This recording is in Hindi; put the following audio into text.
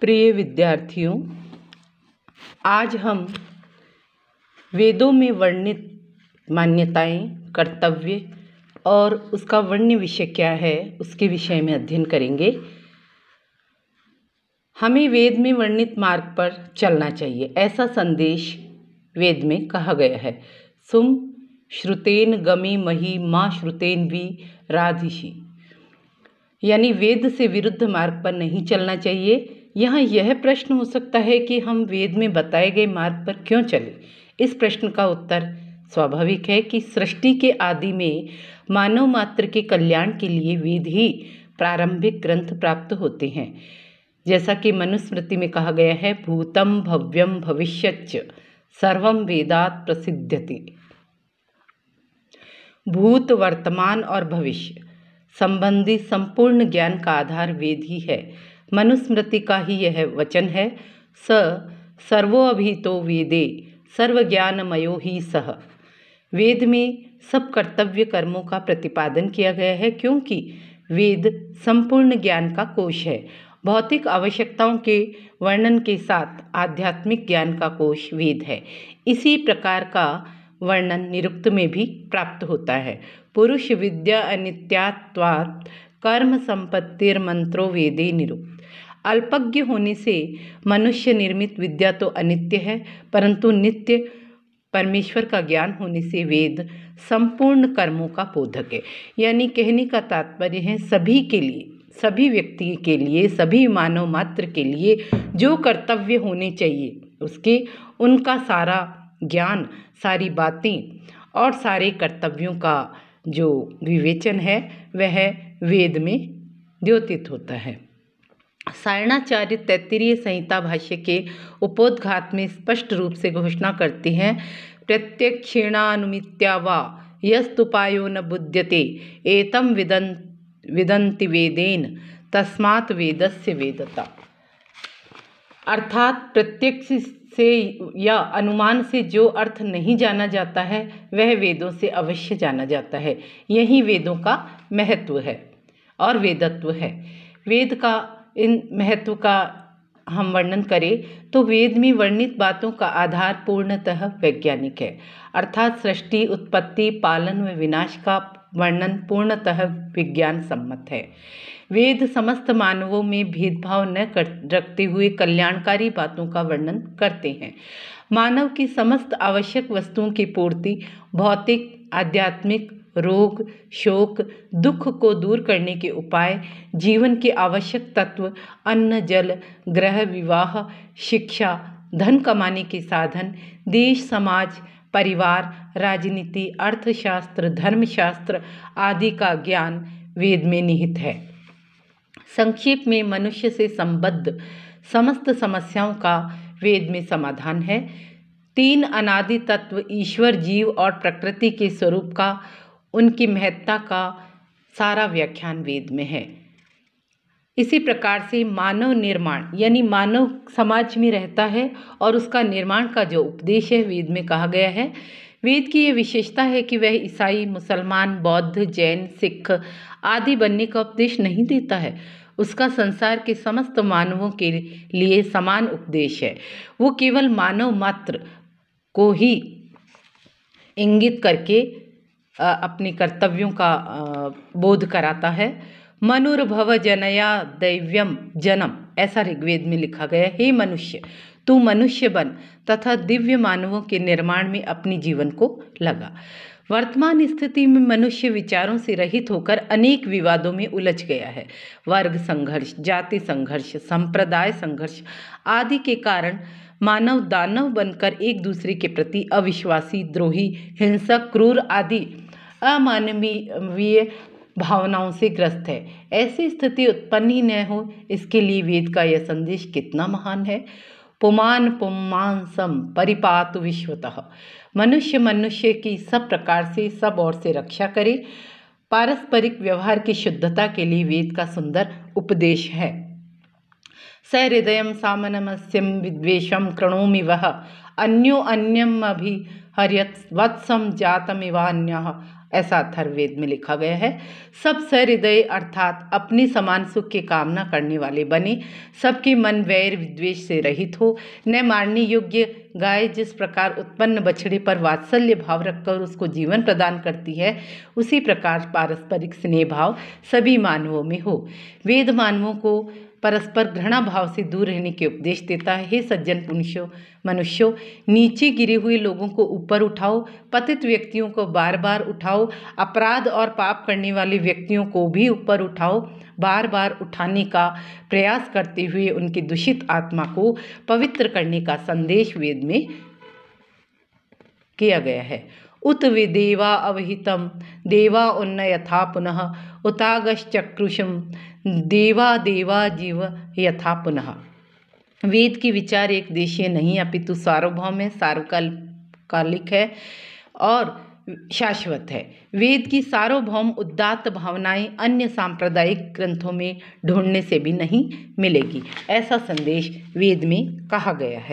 प्रिय विद्यार्थियों आज हम वेदों में वर्णित मान्यताएं कर्तव्य और उसका वर्ण्य विषय क्या है उसके विषय में अध्ययन करेंगे हमें वेद में वर्णित मार्ग पर चलना चाहिए ऐसा संदेश वेद में कहा गया है सुम श्रुतेन गमी मही माँ श्रुतेन भी राधिशी यानी वेद से विरुद्ध मार्ग पर नहीं चलना चाहिए यहाँ यह प्रश्न हो सकता है कि हम वेद में बताए गए मार्ग पर क्यों चले इस प्रश्न का उत्तर स्वाभाविक है कि सृष्टि के आदि में मानव मात्र के कल्याण के लिए वेद ही प्रारंभिक ग्रंथ प्राप्त होते हैं जैसा कि मनुस्मृति में कहा गया है भूतम भव्यम भविष्य सर्व वेदात प्रसिद्ध्यति भूत वर्तमान और भविष्य संबंधी संपूर्ण ज्ञान का आधार वेद ही है मनुस्मृति का ही यह वचन है स तो वेदे सर्वज्ञानमयो ही सह वेद में सब कर्तव्य कर्मों का प्रतिपादन किया गया है क्योंकि वेद संपूर्ण ज्ञान का कोश है भौतिक आवश्यकताओं के वर्णन के साथ आध्यात्मिक ज्ञान का कोश वेद है इसी प्रकार का वर्णन निरुक्त में भी प्राप्त होता है पुरुष विद्या अनित्यात्वात् कर्म संपत्तिर्मंत्रो वेदे निरुक्त अल्पज्ञ होने से मनुष्य निर्मित विद्या तो अनित्य है परंतु नित्य परमेश्वर का ज्ञान होने से वेद संपूर्ण कर्मों का बोधक है यानी कहने का तात्पर्य है सभी के लिए सभी व्यक्ति के लिए सभी मानव मात्र के लिए जो कर्तव्य होने चाहिए उसके उनका सारा ज्ञान सारी बातें और सारे कर्तव्यों का जो विवेचन है वह वेद में द्योतित होता है सायणाचार्य तैतरीय संहिता भाष्य के उपोदघात में स्पष्ट रूप से घोषणा करते हैं प्रत्यक्षेणानुमित्या वा यस्तुपायो न बुद्यते एतम विदं विदंति वेदेन तस्मात् वेदस्य वेदता अर्थात प्रत्यक्ष से या अनुमान से जो अर्थ नहीं जाना जाता है वह वेदों से अवश्य जाना जाता है यही वेदों का महत्व है और वेदत्व है वेद का इन महत्व का हम वर्णन करें तो वेद में वर्णित बातों का आधार पूर्णतः वैज्ञानिक है अर्थात सृष्टि उत्पत्ति पालन व विनाश का वर्णन पूर्णतः विज्ञान सम्मत है वेद समस्त मानवों में भेदभाव न कर रखते हुए कल्याणकारी बातों का वर्णन करते हैं मानव की समस्त आवश्यक वस्तुओं की पूर्ति भौतिक आध्यात्मिक रोग शोक दुख को दूर करने के उपाय जीवन के आवश्यक तत्व अन्न जल ग्रह विवाह शिक्षा धन कमाने के साधन देश समाज परिवार राजनीति अर्थशास्त्र धर्मशास्त्र आदि का ज्ञान वेद में निहित है संक्षेप में मनुष्य से संबद्ध समस्त समस्याओं का वेद में समाधान है तीन अनादि तत्व ईश्वर जीव और प्रकृति के स्वरूप का उनकी महत्ता का सारा व्याख्यान वेद में है इसी प्रकार से मानव निर्माण यानी मानव समाज में रहता है और उसका निर्माण का जो उपदेश है वेद में कहा गया है वेद की यह विशेषता है कि वह ईसाई मुसलमान बौद्ध जैन सिख आदि बनने का उपदेश नहीं देता है उसका संसार के समस्त मानवों के लिए समान उपदेश है वो केवल मानव मात्र को ही इंगित करके अपने कर्तव्यों का बोध कराता है मनुर्भव जनया दैव्यम जनम ऐसा ऋग्वेद में लिखा गया हे मनुष्य तू मनुष्य बन तथा दिव्य मानवों के निर्माण में अपने जीवन को लगा वर्तमान स्थिति में मनुष्य विचारों से रहित होकर अनेक विवादों में उलझ गया है वर्ग संघर्ष जाति संघर्ष संप्रदाय संघर्ष आदि के कारण मानव दानव बनकर एक दूसरे के प्रति अविश्वासी द्रोही हिंसक क्रूर आदि अमानवीय भावनाओं से ग्रस्त है ऐसी स्थिति उत्पन्न ही न हो इसके लिए वेद का यह संदेश कितना महान है पुमान पुमान सम परिपात विश्वतः मनुष्य मनुष्य की सब प्रकार से सब ओर से रक्षा करे पारस्परिक व्यवहार की शुद्धता के लिए वेद का सुंदर उपदेश है सहृदय सामनमस्यम विद्वेश कृणोमी वह अन्यो अन्यम अभि हरियत वत्सम जातमिवान्य ऐसा अथर्वेद में लिखा गया है सब सहृदय अर्थात अपने समान सुख की कामना करने वाले बने सबके मन वैर विद्वेष से रहित हो न मारने योग्य गाय जिस प्रकार उत्पन्न बछड़े पर वात्सल्य भाव रखकर उसको जीवन प्रदान करती है उसी प्रकार पारस्परिक स्नेह भाव सभी मानवों में हो वेद मानवों को परस्पर घृणा भाव से दूर रहने के उपदेश देता है हे सज्जन पुनुषो मनुष्यो नीचे गिरे हुए लोगों को ऊपर उठाओ पतित व्यक्तियों को बार बार उठाओ अपराध और पाप करने वाले व्यक्तियों को भी ऊपर उठाओ बार बार उठाने का प्रयास करते हुए उनकी दूषित आत्मा को पवित्र करने का संदेश वेद में किया गया है उत विदेवा अवहित देवा उन्न यथा पुनः उतागश्चक्रुषम देवा देवा जीव यथा पुनः वेद की विचार एक देशीय नहीं अपितु सार्वभौम है सार्वकालिक है और शाश्वत है वेद की सार्वभौम उद्दात्त भावनाएं अन्य सांप्रदायिक ग्रंथों में ढूंढने से भी नहीं मिलेगी ऐसा संदेश वेद में कहा गया है